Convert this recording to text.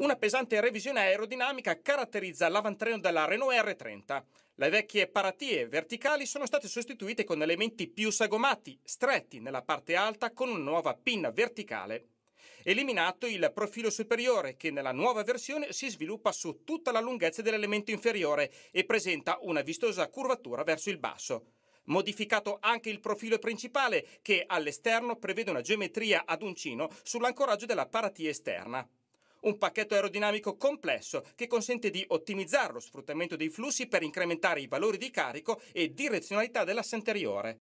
Una pesante revisione aerodinamica caratterizza l'avantreno della Renault R30. Le vecchie paratie verticali sono state sostituite con elementi più sagomati, stretti nella parte alta con una nuova pinna verticale. Eliminato il profilo superiore che nella nuova versione si sviluppa su tutta la lunghezza dell'elemento inferiore e presenta una vistosa curvatura verso il basso. Modificato anche il profilo principale che all'esterno prevede una geometria ad uncino sull'ancoraggio della paratia esterna. Un pacchetto aerodinamico complesso che consente di ottimizzare lo sfruttamento dei flussi per incrementare i valori di carico e direzionalità dell'asse anteriore.